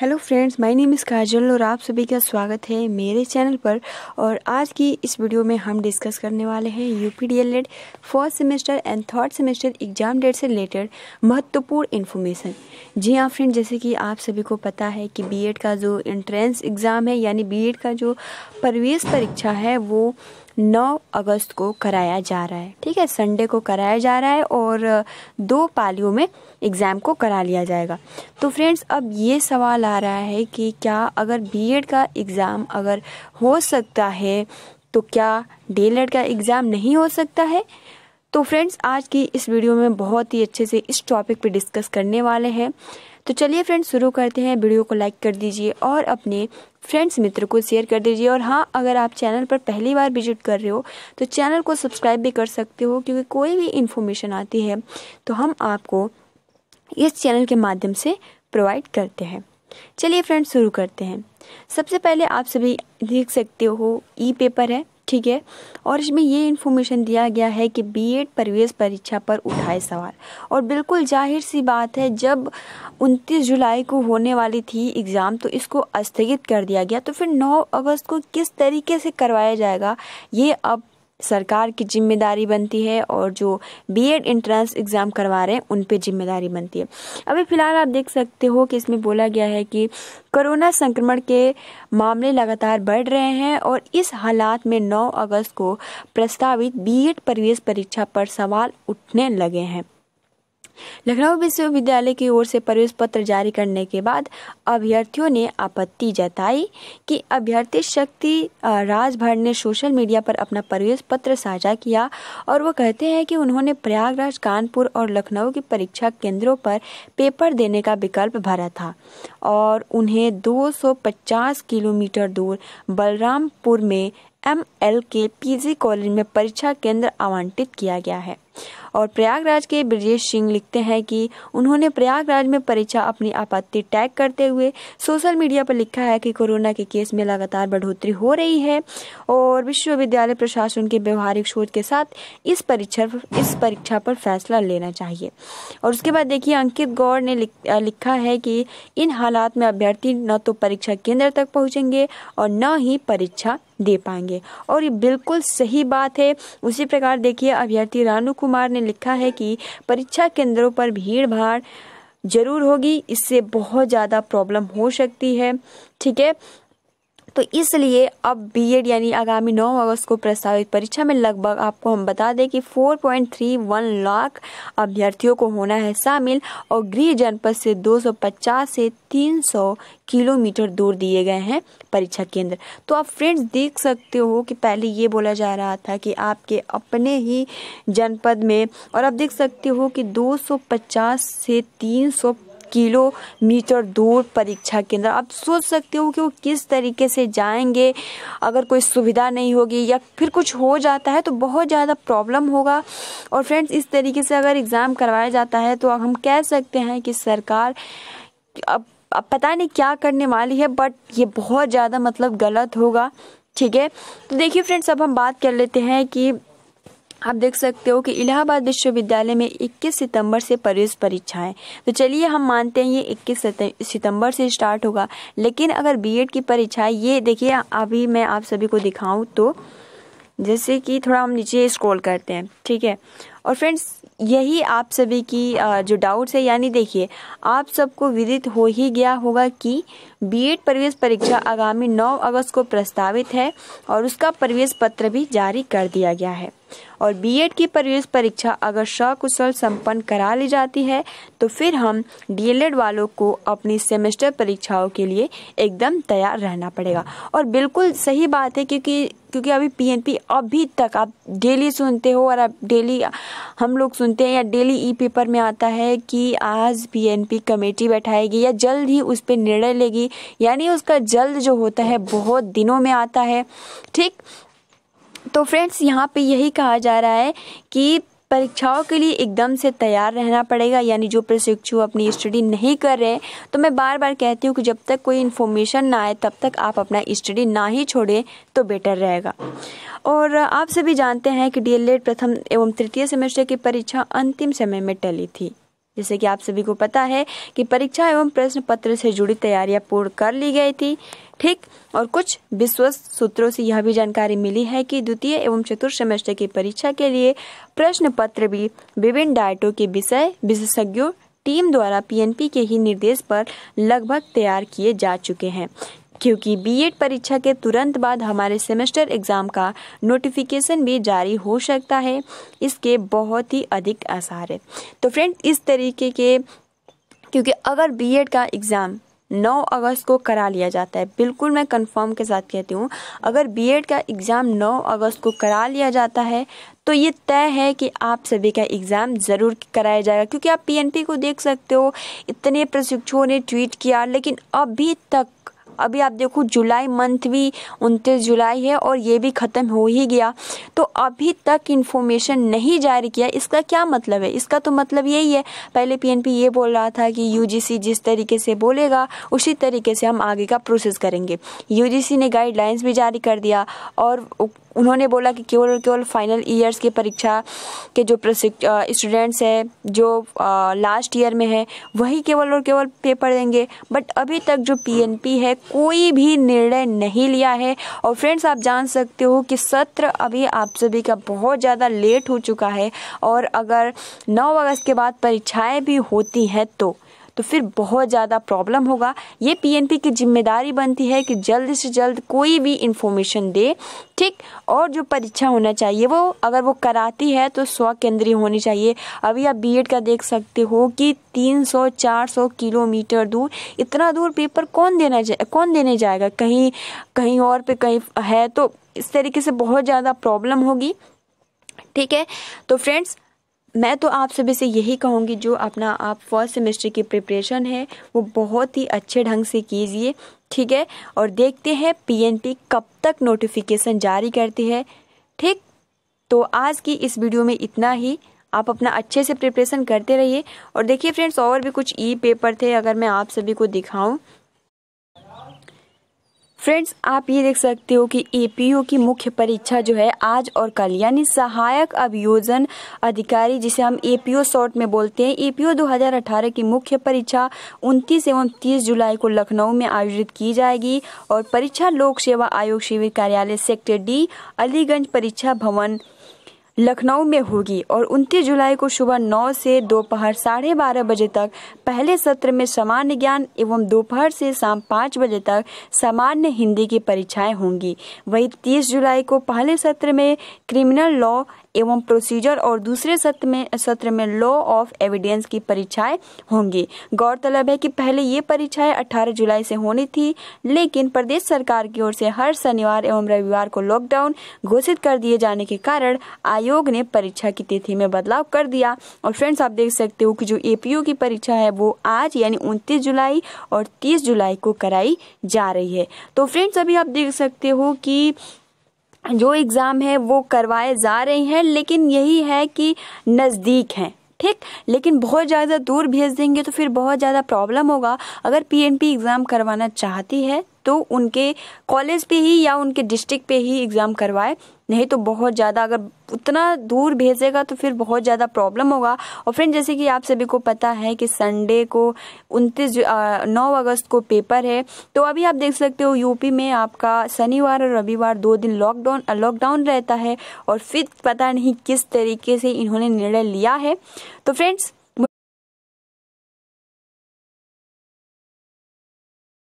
hello friends my name इस काजल और आप सभी का स्वागत है मेरे चैनल पर और आज की इस वीडियो में हम डिस्कस करने वाले हैं U P D L Ed first semester and third semester exam date से रिलेटेड महत्वपूर्ण इन्फॉर्मेशन जी हाँ फ्रेंड जैसे कि आप सभी को पता है कि बीएड का जो एंट्रेंस एग्ज़ाम है यानी बीएड का जो प्रवेश परीक्षा है वो 9 अगस्त को कराया जा रहा है ठीक है संडे को कराया जा रहा है और दो पालियों में एग्ज़ाम को करा लिया जाएगा तो फ्रेंड्स अब ये सवाल आ रहा है कि क्या अगर बीएड का एग्ज़ाम अगर हो सकता है तो क्या डीएलएड का एग्ज़ाम नहीं हो सकता है तो फ्रेंड्स आज की इस वीडियो में बहुत ही अच्छे से इस टॉपिक पे डिस्कस करने वाले हैं तो चलिए फ्रेंड्स शुरू करते हैं वीडियो को लाइक कर दीजिए और अपने फ्रेंड्स मित्र को शेयर कर दीजिए और हाँ अगर आप चैनल पर पहली बार विजिट कर रहे हो तो चैनल को सब्सक्राइब भी कर सकते हो क्योंकि कोई भी इन्फॉर्मेशन आती है तो हम आपको इस चैनल के माध्यम से प्रोवाइड करते हैं चलिए फ्रेंड्स शुरू करते हैं सबसे पहले आप सभी देख सकते हो ई पेपर है ठीक है और इसमें ये इन्फॉर्मेशन दिया गया है कि बीएड प्रवेश परीक्षा पर उठाए सवाल और बिल्कुल जाहिर सी बात है जब 29 जुलाई को होने वाली थी एग्ज़ाम तो इसको स्थगित कर दिया गया तो फिर 9 अगस्त को किस तरीके से करवाया जाएगा ये अब सरकार की जिम्मेदारी बनती है और जो बीएड एंट्रेंस एग्ज़ाम करवा रहे हैं उन पे जिम्मेदारी बनती है अभी फ़िलहाल आप देख सकते हो कि इसमें बोला गया है कि कोरोना संक्रमण के मामले लगातार बढ़ रहे हैं और इस हालात में 9 अगस्त को प्रस्तावित बीएड प्रवेश परीक्षा पर सवाल उठने लगे हैं लखनऊ विश्वविद्यालय की ओर से प्रवेश पत्र जारी करने के बाद अभ्यर्थियों ने आपत्ति जताई कि अभ्यर्थी शक्ति राजभर ने सोशल मीडिया पर अपना प्रवेश पत्र साझा किया और वो कहते हैं कि उन्होंने प्रयागराज कानपुर और लखनऊ की परीक्षा केंद्रों पर पेपर देने का विकल्प भरा था और उन्हें 250 किलोमीटर दूर बलरामपुर में M L K PG college में परीक्षा केंद्र आवंटित किया गया है और प्रयागराज के ब्रजेश सिंह लिखते हैं कि उन्होंने प्रयागराज में परीक्षा अपनी आपत्ति टैग करते हुए सोशल मीडिया पर लिखा है कि कोरोना के केस में लगातार बढ़ोतरी हो रही है और विश्वविद्यालय प्रशासन के व्यवहारिक सोच के साथ इस परीक्षा इस परीक्षा पर फैसला लेना चाहिए और उसके बाद देखिए अंकित गौर ने लिखा है कि इन हालात में अभ्यर्थी न तो परीक्षा केंद्र तक पहुंचेंगे और न ही परीक्षा दे पाएंगे और ये बिल्कुल सही बात है उसी प्रकार देखिए अभ्यर्थी रानू कुमार ने लिखा है कि परीक्षा केंद्रों पर भीड़ भाड़ जरूर होगी इससे बहुत ज़्यादा प्रॉब्लम हो सकती है ठीक है तो इसलिए अब बीएड यानी आगामी 9 अगस्त को प्रस्तावित परीक्षा में लगभग आपको हम बता दें कि 4.31 लाख अभ्यर्थियों को होना है शामिल और गृह जनपद से 250 से 300 किलोमीटर दूर दिए गए हैं परीक्षा केंद्र तो आप फ्रेंड्स देख सकते हो कि पहले ये बोला जा रहा था कि आपके अपने ही जनपद में और आप देख सकते हो कि दो से तीन किलोमीटर दूर परीक्षा केंद्र आप सोच सकते हो कि वो किस तरीके से जाएंगे अगर कोई सुविधा नहीं होगी या फिर कुछ हो जाता है तो बहुत ज़्यादा प्रॉब्लम होगा और फ्रेंड्स इस तरीके से अगर एग्ज़ाम करवाया जाता है तो हम कह सकते हैं कि सरकार अब अब पता नहीं क्या करने वाली है बट ये बहुत ज़्यादा मतलब गलत होगा ठीक है तो देखिए फ्रेंड्स अब हम बात कर लेते हैं कि आप देख सकते हो कि इलाहाबाद विश्वविद्यालय में 21 सितंबर से प्रवेश परीक्षाएं तो चलिए हम मानते हैं ये 21 सितंबर से स्टार्ट होगा लेकिन अगर बीएड की परीक्षाएं ये देखिए अभी मैं आप सभी को दिखाऊं तो जैसे कि थोड़ा हम नीचे स्क्रॉल करते हैं ठीक है और फ्रेंड्स यही आप सभी की जो डाउट्स है यानी देखिए आप सबको विदित हो ही गया होगा कि बीएड प्रवेश परीक्षा आगामी 9 अगस्त को प्रस्तावित है और उसका प्रवेश पत्र भी जारी कर दिया गया है और बीएड की प्रवेश परीक्षा अगर सकुशल संपन्न करा ली जाती है तो फिर हम डीएलएड वालों को अपनी सेमेस्टर परीक्षाओं के लिए एकदम तैयार रहना पड़ेगा और बिल्कुल सही बात है क्योंकि क्योंकि अभी पीएनपी अभी तक आप डेली सुनते हो और आप डेली हम लोग सुनते हैं या डेली ई पेपर में आता है कि आज पीएनपी कमेटी बैठाएगी या जल्द ही उस पर निर्णय लेगी यानी उसका जल्द जो होता है बहुत दिनों में आता है ठीक तो फ्रेंड्स यहाँ पे यही कहा जा रहा है कि परीक्षाओं के लिए एकदम से तैयार रहना पड़ेगा यानी जो प्रशिक्षु अपनी स्टडी नहीं कर रहे तो मैं बार बार कहती हूँ कि जब तक कोई इन्फॉर्मेशन ना आए तब तक आप अपना स्टडी ना ही छोड़ें तो बेटर रहेगा और आप सभी जानते हैं कि डीएलएड प्रथम एवं तृतीय सेमेस्टर की परीक्षा अंतिम समय में टली थी जैसे कि आप सभी को पता है कि परीक्षा एवं प्रश्न पत्र से जुड़ी तैयारियां पूर्ण कर ली गई थी ठीक और कुछ विश्वस्त सूत्रों से यह भी जानकारी मिली है कि द्वितीय एवं चतुर्थ सेमेस्टर की परीक्षा के लिए प्रश्न पत्र भी विभिन्न डायटों के विषय विशेषज्ञों टीम द्वारा पीएनपी के ही निर्देश पर लगभग तैयार किए जा चुके हैं क्योंकि बीएड परीक्षा के तुरंत बाद हमारे सेमेस्टर एग्ज़ाम का नोटिफिकेशन भी जारी हो सकता है इसके बहुत ही अधिक आसार है तो फ्रेंड इस तरीके के क्योंकि अगर बीएड का एग्ज़ाम 9 अगस्त को करा लिया जाता है बिल्कुल मैं कंफर्म के साथ कहती हूँ अगर बीएड का एग्ज़ाम 9 अगस्त को करा लिया जाता है तो ये तय है कि आप सभी का एग्ज़ाम ज़रूर कराया जाएगा क्योंकि आप पीएनपी को देख सकते हो इतने प्रशिक्षुओं ने ट्वीट किया लेकिन अभी तक अभी आप देखो जुलाई मंथ भी उनतीस जुलाई है और ये भी ख़त्म हो ही गया तो अभी तक इन्फॉर्मेशन नहीं जारी किया इसका क्या मतलब है इसका तो मतलब यही है पहले पीएनपी ये बोल रहा था कि यूजीसी जिस तरीके से बोलेगा उसी तरीके से हम आगे का प्रोसेस करेंगे यूजीसी ने गाइडलाइंस भी जारी कर दिया और उन्होंने बोला कि केवल केवल फाइनल ईयर्स की परीक्षा के जो स्टूडेंट्स हैं जो लास्ट ईयर में है वही केवल और केवल पेपर देंगे बट अभी तक जो पीएनपी है कोई भी निर्णय नहीं लिया है और फ्रेंड्स आप जान सकते हो कि सत्र अभी आप सभी का बहुत ज़्यादा लेट हो चुका है और अगर नौ अगस्त के बाद परीक्षाएं भी होती हैं तो तो फिर बहुत ज़्यादा प्रॉब्लम होगा ये पीएनपी की जिम्मेदारी बनती है कि जल्द से जल्द कोई भी इंफॉर्मेशन दे ठीक और जो परीक्षा होना चाहिए वो अगर वो कराती है तो स्व केंद्रीय होनी चाहिए अभी आप बी का देख सकते हो कि 300 400 किलोमीटर दूर इतना दूर पेपर कौन देना कौन देने जाएगा कहीं कहीं और पे कहीं है तो इस तरीके से बहुत ज़्यादा प्रॉब्लम होगी ठीक है तो फ्रेंड्स मैं तो आप सभी से यही कहूँगी जो अपना आप फर्स्ट सेमेस्टर की प्रिपरेशन है वो बहुत ही अच्छे ढंग से कीजिए ठीक है और देखते हैं पीएनपी कब तक नोटिफिकेशन जारी करती है ठीक तो आज की इस वीडियो में इतना ही आप अपना अच्छे से प्रिपरेशन करते रहिए और देखिए फ्रेंड्स और भी कुछ ई पेपर थे अगर मैं आप सभी को दिखाऊँ फ्रेंड्स आप ये देख सकते हो कि एपीओ की मुख्य परीक्षा जो है आज और कल यानी सहायक अभियोजन अधिकारी जिसे हम एपीओ शॉर्ट में बोलते हैं एपीओ 2018 की मुख्य परीक्षा 29 एवं 30 जुलाई को लखनऊ में आयोजित की जाएगी और परीक्षा लोक सेवा आयोग शिविर कार्यालय सेक्टर डी अलीगंज परीक्षा भवन लखनऊ में होगी और 29 जुलाई को सुबह 9 से दोपहर साढ़े बारह बजे तक पहले सत्र में सामान्य ज्ञान एवं दोपहर से शाम पाँच बजे तक सामान्य हिंदी की परीक्षाएं होंगी वहीं 30 जुलाई को पहले सत्र में क्रिमिनल लॉ एवं प्रोसीजर और दूसरे सत्र में सत्र में लॉ ऑफ एविडेंस की परीक्षाएं होंगी गौरतलब है कि पहले ये परीक्षाएं 18 जुलाई से होनी थी लेकिन प्रदेश सरकार की ओर से हर शनिवार एवं रविवार को लॉकडाउन घोषित कर दिए जाने के कारण आयोग आयोग ने परीक्षा की तिथि में बदलाव कर दिया और फ्रेंड्स आप देख सकते हो कि जो ए की परीक्षा है वो आज यानी उनतीस जुलाई और तीस जुलाई को कराई जा रही है तो फ्रेंड्स अभी आप देख सकते हो कि जो एग्ज़ाम है वो करवाए जा रहे हैं लेकिन यही है कि नज़दीक हैं ठीक लेकिन बहुत ज़्यादा दूर भेज देंगे तो फिर बहुत ज़्यादा प्रॉब्लम होगा अगर पीएनपी एग्ज़ाम करवाना चाहती है तो उनके कॉलेज पे ही या उनके डिस्ट्रिक्ट पे ही एग्ज़ाम करवाए नहीं तो बहुत ज़्यादा अगर उतना दूर भेजेगा तो फिर बहुत ज़्यादा प्रॉब्लम होगा और फ्रेंड जैसे कि आप सभी को पता है कि संडे को उनतीस नौ अगस्त को पेपर है तो अभी आप देख सकते हो यूपी में आपका शनिवार और रविवार दो दिन लॉकडाउन लॉकडाउन रहता है और फिर पता नहीं किस तरीके से इन्होंने निर्णय लिया है तो फ्रेंड्स